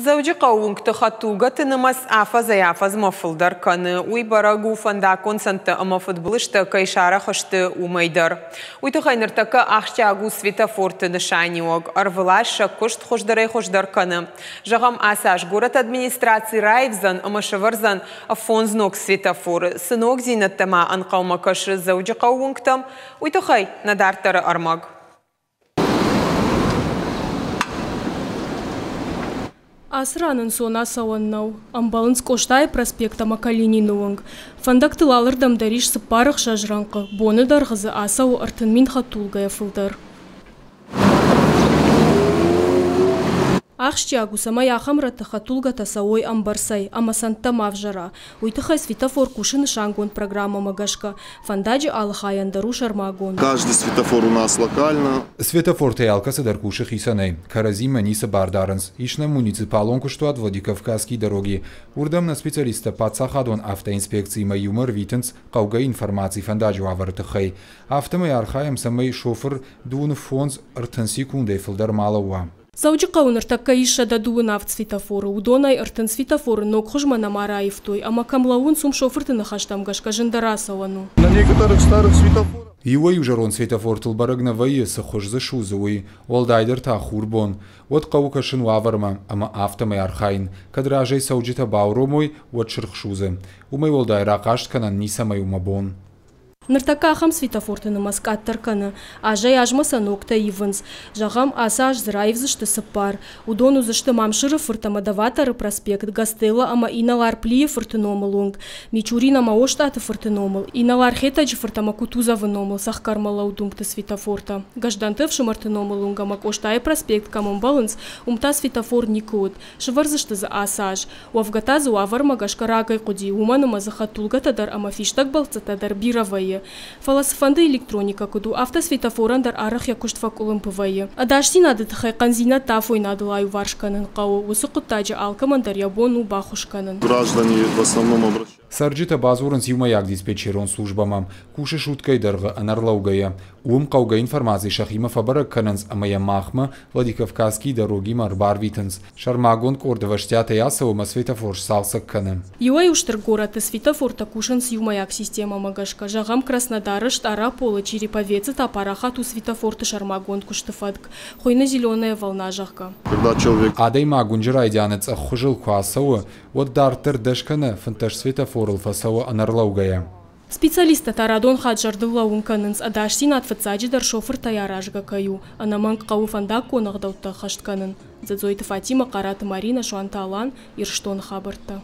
Zawġi qawwunk tħattuga t-nimas għafaz għafaz mafildar kan u u majdar. U jtuħajn irtaka għaxċagu svita forti nishani og хошдар xakkusht xoxdarej xoxdar kan. Žagam għasax gurat administraci rajvzan ma xavarzan affon znok svita асыранын сона сауаннау амбалынс коштай проспекта макалининуынг фандактылалыр дамдариш сыппарық шажыранқы. боны дарғызы асау артынмин хатулгая фылдыр ахшчагу самая ахамрата хатулгата саой амбарсай амасанта мавжара уйтыхай светофор кушины шангон программа магашка фандаджи алхаяндару шармагон каждый светофор у нас локально светофор теялкаса даркуши хисаней карази маниса бардаранс ишна муниципалон куштуат владикавказки дороги Урдам специалиста пацахадон автоинспекции маюмар витенс кауга информации фандаджу авартыхай автомай архаем самай шофер дун фонс ртенси кундефилдар малауа Саучықа уныртакка иша дадуынав цветофоры, удонай ыртын светофоры, ног хужмана мараев ама ама макамлаун сум шофырты нахаштам гашка На некоторых старых светофорах Иуэ южарон светофортыл барагна ваеса хош зашузуи, уалдайдер та хурбон. Вот каукашин уаварма, ама автомай архайн, кадражей сауджита баурумой, вот шерхшузы. Умай уалдайра каштканан нисамай умабон ныртакахам светофортыны маскаттарканы, ажай ажмаса нокта ивынс, жағам аса ажзырайв зышты сыппар, удон узышты мамшыры фыртамадаватары проспект, гастела ама иналар плие фыртыномы лонг, мичурин ама оштаты фыртыномыл, иналар хетаджи фыртама кутузавы номыл, сахкармала удунгты светофорта. Гаждантыв шымартыномы лонг ама коштай проспект камон баланс, умта светофор никуд, шыварзышты за асаж, уавгатазы уаварма магашкарагай куди уманыма захатулгатадар ама фиштак балцатадар бировые фаласфанды Фаласыфанды электроника күду, авто светофорандар арық якушт факулым пывайы. Адашсинады тхайқан зина таф ойнадыл варшканын қауы, осы құттажы алкамандар ябону бахушканын. Граждане в основном обращаются. Саржита базурын сиумаяк диспетчерон службамам, Куша шуткай дырғы анарлаугая. Уым қауға информации шахима фабара кынынс амая махма, Владикавказский дороги мар витынс. Шармагон кордываштята ясауыма светофор салсық кыны. Юай уштыр горады светофор сиума сиумаяк система магашка. Жағам Краснодарышт, полы Череповецы, Тапарахату светофорты Шармагон куштыфадк. Хойна зеленая волна жаққа. Адай магунжыр айдянец ахужыл вот дартыр дешканы фынташ светофор форылфа фасауы анарлаугая. Специалисты тарадон хаджардылла унканынс адашсин атфацаджидар шофыр таяражга каю. Анаманг қауыфанда қонығдаутта қаштқанын. Зазойты Фатима Қараты Марина Шуанталан, Ирштон Хабарта.